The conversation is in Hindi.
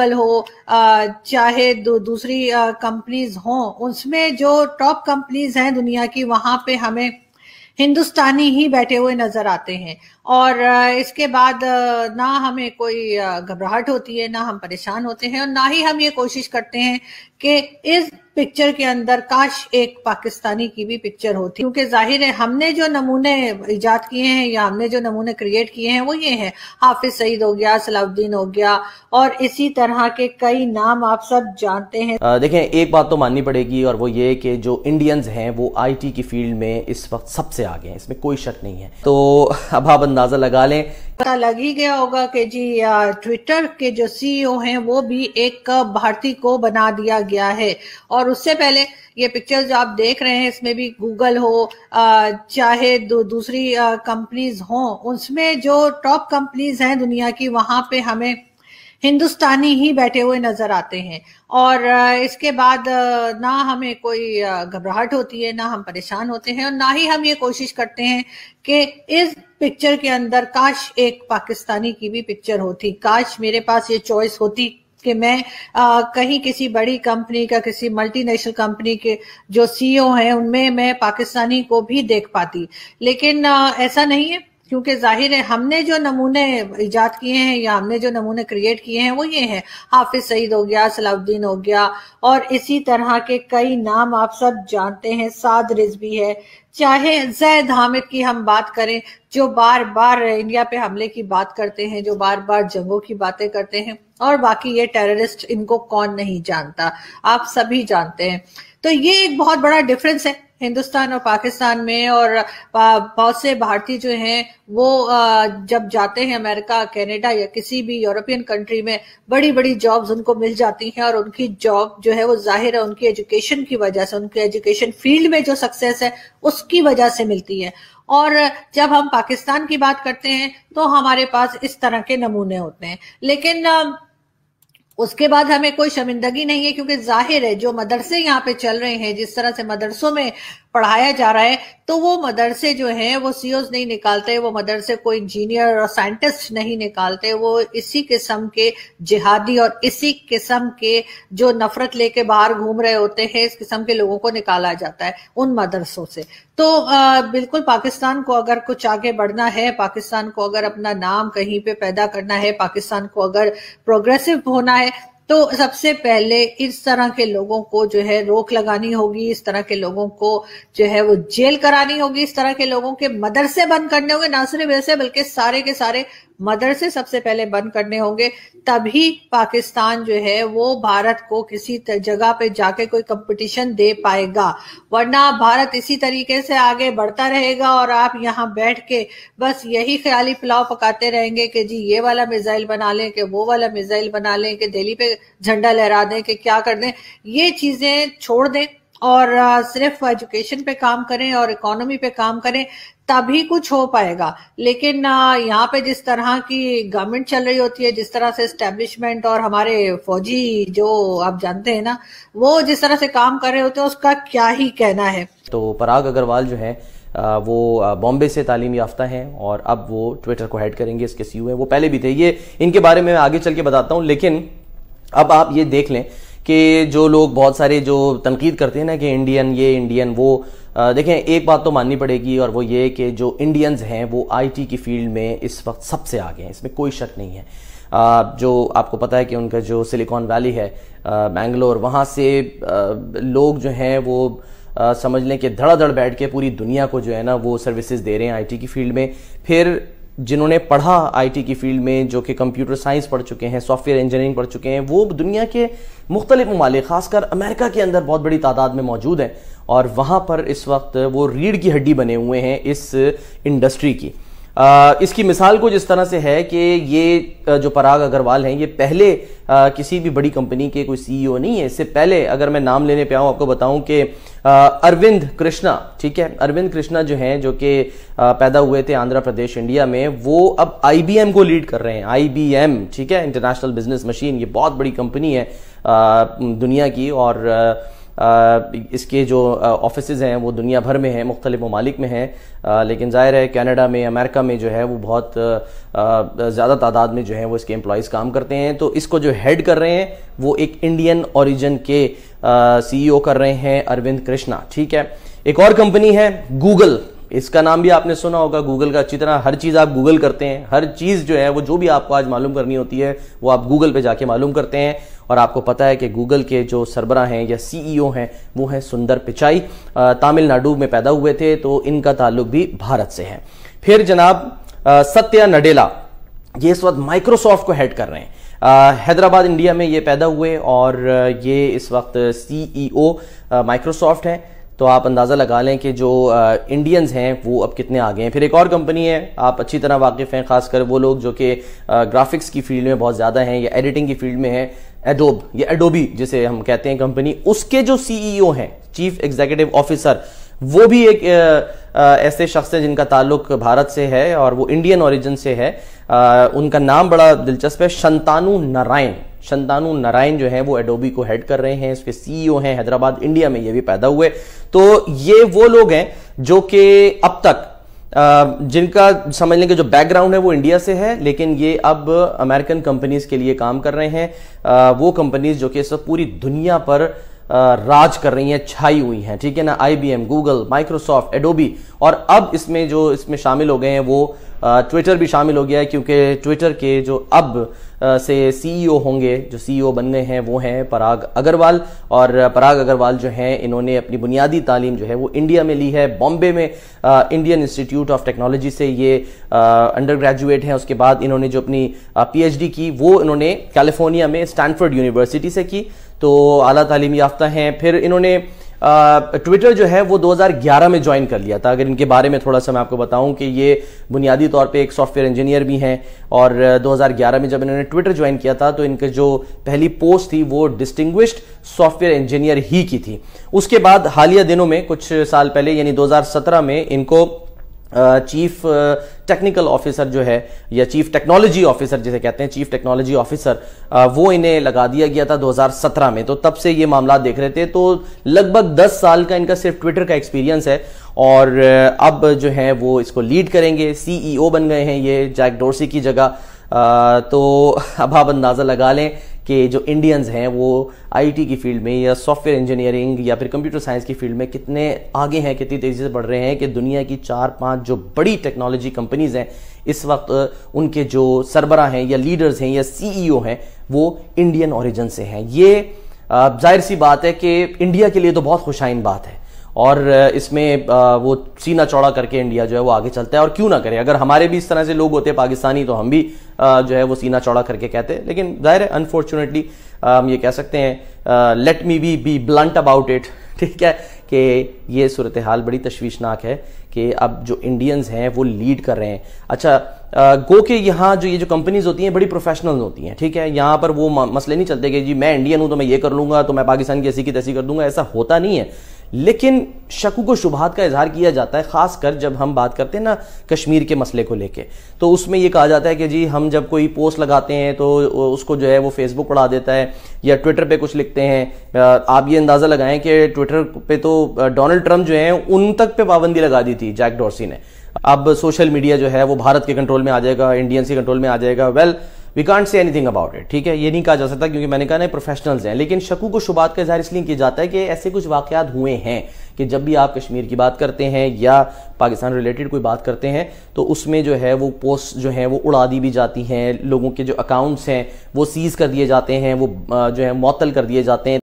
गूगल हो चाहे दू, दूसरी कंपनीज हो उसमें जो टॉप कंपनीज हैं दुनिया की वहां पे हमें हिंदुस्तानी ही बैठे हुए नजर आते हैं और इसके बाद ना हमें कोई घबराहट होती है ना हम परेशान होते हैं और ना ही हम ये कोशिश करते हैं कि इस पिक्चर के अंदर काश एक पाकिस्तानी की भी पिक्चर होती क्योंकि जाहिर है हमने जो नमूने ईजाद किए हैं या हमने जो नमूने क्रिएट किए हैं वो ये हैं हाफिज सईद हो गया सलाउद्दीन हो गया और इसी तरह के कई नाम आप सब जानते हैं देखें एक बात तो माननी पड़ेगी और वो ये कि जो इंडियंस हैं वो आईटी की फील्ड में इस वक्त सबसे आगे हैं इसमें कोई शक नहीं है तो अब आप अंदाज़ा लगा लें पता लग ही गया होगा कि जी ट्विटर के जो सीईओ e हैं वो भी एक भारतीय को बना दिया गया है और उससे पहले ये पिक्चर जो आप देख रहे हैं इसमें भी गूगल हो चाहे दू, दूसरी कंपनीज हो उसमें जो टॉप कंपनीज हैं दुनिया की वहां पे हमें हिंदुस्तानी ही बैठे हुए नजर आते हैं और इसके बाद ना हमें कोई घबराहट होती है ना हम परेशान होते हैं और ना ही हम ये कोशिश करते हैं कि इस पिक्चर के अंदर काश एक पाकिस्तानी की भी पिक्चर होती काश मेरे पास ये चॉइस होती कि मैं आ, कहीं किसी बड़ी कंपनी का किसी मल्टीनेशनल कंपनी के जो सीईओ e हैं उनमें मैं पाकिस्तानी को भी देख पाती लेकिन आ, ऐसा नहीं है क्योंकि जाहिर है हमने जो नमूने ईजाद किए हैं या हमने जो नमूने क्रिएट किए हैं वो ये हैं हाफिज सईद हो गया सलाउद्दीन हो गया और इसी तरह के कई नाम आप सब जानते हैं साद रिजवी है चाहे जैद हामिद की हम बात करें जो बार बार इंडिया पे हमले की बात करते हैं जो बार बार जंगों की बातें करते हैं और बाकी ये टेररिस्ट इनको कौन नहीं जानता आप सभी जानते हैं तो ये एक बहुत बड़ा डिफरेंस है हिंदुस्तान और पाकिस्तान में और बहुत से भारतीय जो हैं वो जब जाते हैं अमेरिका कनाडा या किसी भी यूरोपियन कंट्री में बड़ी बड़ी जॉब्स उनको मिल जाती हैं और उनकी जॉब जो है वो जाहिर है उनकी एजुकेशन की वजह से उनकी एजुकेशन फील्ड में जो सक्सेस है उस उसकी वजह से मिलती है और जब हम पाकिस्तान की बात करते हैं तो हमारे पास इस तरह के नमूने होते हैं लेकिन उसके बाद हमें कोई शर्मिंदगी नहीं है क्योंकि जाहिर है जो मदरसे यहाँ पे चल रहे हैं जिस तरह से मदरसों में पढ़ाया जा रहा है तो वो मदरसे जो हैं वो सी e नहीं निकालते वो मदरसे कोई इंजीनियर और साइंटिस्ट नहीं निकालते वो इसी किस्म के जिहादी और इसी किस्म के जो नफरत लेके बाहर घूम रहे होते हैं इस किस्म के लोगों को निकाला जाता है उन मदरसों से तो आ, बिल्कुल पाकिस्तान को अगर कुछ आगे बढ़ना है पाकिस्तान को अगर अपना नाम कहीं पर पैदा करना है पाकिस्तान को अगर प्रोग्रेसिव होना है तो सबसे पहले इस तरह के लोगों को जो है रोक लगानी होगी इस तरह के लोगों को जो है वो जेल करानी होगी इस तरह के लोगों के मदरसे बंद करने होंगे ना सिर्फ ऐसे बल्कि सारे के सारे मदरसे सबसे पहले बंद करने होंगे तभी पाकिस्तान जो है वो भारत को किसी जगह पे जाके कोई कंपटीशन दे पाएगा वरना भारत इसी तरीके से आगे बढ़ता रहेगा और आप यहाँ बैठ के बस यही ख्याली पुलाव पकाते रहेंगे कि जी ये वाला मिसाइल बना लें कि वो वाला मिसाइल बना लें कि दिल्ली पे झंडा लहरा दें कि क्या कर दें ये चीजें छोड़ दें और सिर्फ एजुकेशन पे काम करें और इकोनॉमी पे काम करें तभी कुछ हो पाएगा लेकिन यहाँ पे जिस तरह की गवर्नमेंट चल रही होती है जिस तरह से स्टेब्लिशमेंट और हमारे फौजी जो आप जानते हैं ना वो जिस तरह से काम कर रहे होते हैं उसका क्या ही कहना है तो पराग अग्रवाल जो है वो बॉम्बे से तालीम याफ्ता हैं और अब वो ट्विटर को हेड करेंगे इसके सी e है वो पहले भी थे ये इनके बारे में आगे चल के बताता हूँ लेकिन अब आप ये देख लें कि जो लोग बहुत सारे जो तनकीद करते हैं ना कि इंडियन ये इंडियन वो देखें एक बात तो माननी पड़ेगी और वो ये कि जो इंडियंस हैं वो आईटी की फील्ड में इस वक्त सबसे आगे हैं इसमें कोई शक नहीं है जो आपको पता है कि उनका जो सिलिकॉन वैली है बेंगलोर वहाँ से लोग जो हैं वो समझ लें कि धड़ाधड़ बैठ के पूरी दुनिया को जो है ना वो सर्विसेज दे रहे हैं आईटी की फील्ड में फिर जिन्होंने पढ़ा आईटी की फील्ड में जो कि कंप्यूटर साइंस पढ़ चुके हैं सॉफ्टवेयर इंजीनियरिंग पढ़ चुके हैं वो दुनिया के मुख्तलिफ ममालिक खासकर अमेरिका के अंदर बहुत बड़ी तादाद में मौजूद हैं और वहाँ पर इस वक्त वो रीढ़ की हड्डी बने हुए हैं इस इंडस्ट्री की आ, इसकी मिसाल कुछ इस तरह से है कि ये जो पराग अग्रवाल हैं ये पहले आ, किसी भी बड़ी कंपनी के कोई सीईओ e नहीं है इससे पहले अगर मैं नाम लेने पे आऊँ आपको बताऊं कि अरविंद कृष्णा ठीक है अरविंद कृष्णा जो हैं जो कि पैदा हुए थे आंध्र प्रदेश इंडिया में वो अब आईबीएम को लीड कर रहे हैं आईबीएम ठीक है इंटरनेशनल बिजनेस मशीन ये बहुत बड़ी कंपनी है आ, दुनिया की और आ, इसके जो ऑफिस हैं वो दुनिया भर में हैं मुख्तलिफ ममालिक में हैं लेकिन ज़ाहिर है कैनेडा में अमेरिका में जो है वो बहुत ज़्यादा तादाद में जो है वो इसके एम्प्लॉज काम करते हैं तो इसको जो हेड कर रहे हैं वो एक इंडियन ओरिजिन के सीईओ कर रहे हैं अरविंद कृष्णा ठीक है एक और कंपनी है गूगल इसका नाम भी आपने सुना होगा गूगल का अच्छी तरह हर चीज़ आप गूगल करते हैं हर चीज़ जो है वो जो भी आपको आज मालूम करनी होती है वो आप गूगल पे जाके मालूम करते हैं और आपको पता है कि गूगल के जो सरबरा हैं या सीईओ e हैं वो हैं सुंदर पिचाई तमिलनाडु में पैदा हुए थे तो इनका ताल्लुक भी भारत से है फिर जनाब सत्या नडेला ये इस वक्त माइक्रोसॉफ्ट को हेड कर रहे हैं हैदराबाद इंडिया में ये पैदा हुए और ये इस वक्त सीईओ माइक्रोसॉफ्ट e हैं तो आप अंदाज़ा लगा लें कि जो इंडियंस हैं वो अब कितने आगे हैं फिर एक और कंपनी है आप अच्छी तरह वाकिफ़ हैं खासकर वो लोग जो कि ग्राफिक्स की फील्ड में बहुत ज़्यादा हैं या एडिटिंग की फील्ड में हैं एडोब या एडोबी जिसे हम कहते हैं कंपनी उसके जो सीईओ हैं चीफ एग्जीक्यूटिव ऑफिसर वो भी एक ऐसे शख्स है जिनका ताल्लुक भारत से है और वो इंडियन ओरिजिन से है आ, उनका नाम बड़ा दिलचस्प है शंतानु नारायण शंतानु नारायण जो है वो एडोबी को हेड कर रहे हैं इसके सीईओ हैं हैदराबाद इंडिया में ये भी पैदा हुए तो ये वो लोग हैं जो कि अब तक जिनका समझ लें कि जो बैकग्राउंड है वो इंडिया से है लेकिन ये अब अमेरिकन कंपनीज के लिए काम कर रहे हैं वो कंपनीज जो कि इस वक्त पूरी दुनिया पर राज कर रही हैं छाई हुई हैं ठीक है ना आईबीएम गूगल माइक्रोसॉफ्ट एडोबी और अब इसमें जो इसमें शामिल हो गए हैं वो ट्विटर भी शामिल हो गया है क्योंकि ट्विटर के जो अब से सीईओ e होंगे जो सीईओ बन गए हैं वो हैं पराग अग्रवाल और पराग अग्रवाल जो हैं इन्होंने अपनी बुनियादी तालीम जो है वो इंडिया में ली है बॉम्बे में इंडियन इंस्टीट्यूट ऑफ टेक्नोलॉजी से ये अंडर ग्रेजुएट हैं उसके बाद इन्होंने जो अपनी पीएचडी की वो इन्होंने कैलिफोर्निया में स्टैनफोर्ड यूनिवर्सिटी से की तो अला तालीम याफ्ता हैं फिर इन्होंने ट्विटर जो है वो 2011 में ज्वाइन कर लिया था अगर इनके बारे में थोड़ा सा मैं आपको बताऊं कि ये बुनियादी तौर पे एक सॉफ्टवेयर इंजीनियर भी हैं और 2011 में जब इन्होंने ट्विटर ज्वाइन किया था तो इनके जो पहली पोस्ट थी वो डिस्टिंग्विश्ड सॉफ्टवेयर इंजीनियर ही की थी उसके बाद हालिया दिनों में कुछ साल पहले यानी सत्रह में इनको चीफ टेक्निकल ऑफिसर जो है या चीफ टेक्नोलॉजी ऑफिसर जिसे कहते हैं चीफ टेक्नोलॉजी ऑफिसर वो इन्हें लगा दिया गया था 2017 में तो तब से ये मामला देख रहे थे तो लगभग 10 साल का इनका सिर्फ ट्विटर का एक्सपीरियंस है और अब जो है वो इसको लीड करेंगे सीईओ e बन गए हैं ये जैक डोरसी की जगह तो अब आप अंदाज़ा लगा लें कि जो इंडियंस हैं वो आईटी की फील्ड में या सॉफ्टवेयर इंजीनियरिंग या फिर कंप्यूटर साइंस की फील्ड में कितने आगे हैं कितनी तेज़ी से बढ़ रहे हैं कि दुनिया की चार पाँच जो बड़ी टेक्नोलॉजी कंपनीज़ हैं इस वक्त उनके जो सरबरा हैं या लीडर्स हैं या सी e हैं वो इंडियन ओरिजिन से हैं ये जाहिर सी बात है कि इंडिया के लिए तो बहुत खुशाइन बात है और इसमें वो सीना चौड़ा करके इंडिया जो है वो आगे चलता है और क्यों ना करें अगर हमारे भी इस तरह से लोग होते पाकिस्तानी तो हम भी जो है वो सीना चौड़ा करके कहते हैं लेकिन जाहिर है अनफॉर्चुनेटली हम ये कह सकते हैं let me be be blunt about it ठीक है कि ये सूरत हाल बड़ी तशवीशनाक है कि अब जो इंडियंस हैं वो लीड कर रहे हैं अच्छा गो के यहाँ जो ये जो कंपनीज होती हैं बड़ी प्रोफेशनल होती हैं ठीक है यहाँ पर वो मसले नहीं चलते कि जी मैं इंडियन हूँ तो मैं ये कर लूंगा तो मैं पाकिस्तान की ऐसी की तैसी कर दूंगा ऐसा होता नहीं है लेकिन शकु को शुभात का इजहार किया जाता है खासकर जब हम बात करते हैं ना कश्मीर के मसले को लेके तो उसमें ये कहा जाता है कि जी हम जब कोई पोस्ट लगाते हैं तो उसको जो है वो फेसबुक पढ़ा देता है या ट्विटर पे कुछ लिखते हैं आप ये अंदाज़ा लगाएं कि ट्विटर पे तो डोनाल्ड ट्रंप जो है उन तक पे पाबंदी लगा दी थी जैक डॉर्सी ने अब सोशल मीडिया जो है वो भारत के कंट्रोल में आ जाएगा इंडियंस के कंट्रोल में आ जाएगा well well, we can't say anything about it ठीक है ये नहीं कहा जा सकता क्योंकि मैंने कहा ना प्रोफेशनल्स हैं लेकिन शकू को शुबात का इजहार इसलिए किया जाता है कि ऐसे कुछ वाकयात हुए हैं कि जब भी आप कश्मीर की बात करते हैं या पाकिस्तान रिलेटेड कोई बात करते हैं तो उसमें जो है वो पोस्ट जो है वो उड़ा दी भी जाती हैं लोगों के जो अकाउंट्स हैं वो सीज़ कर दिए जाते हैं वो जो है मअतल कर दिए जाते हैं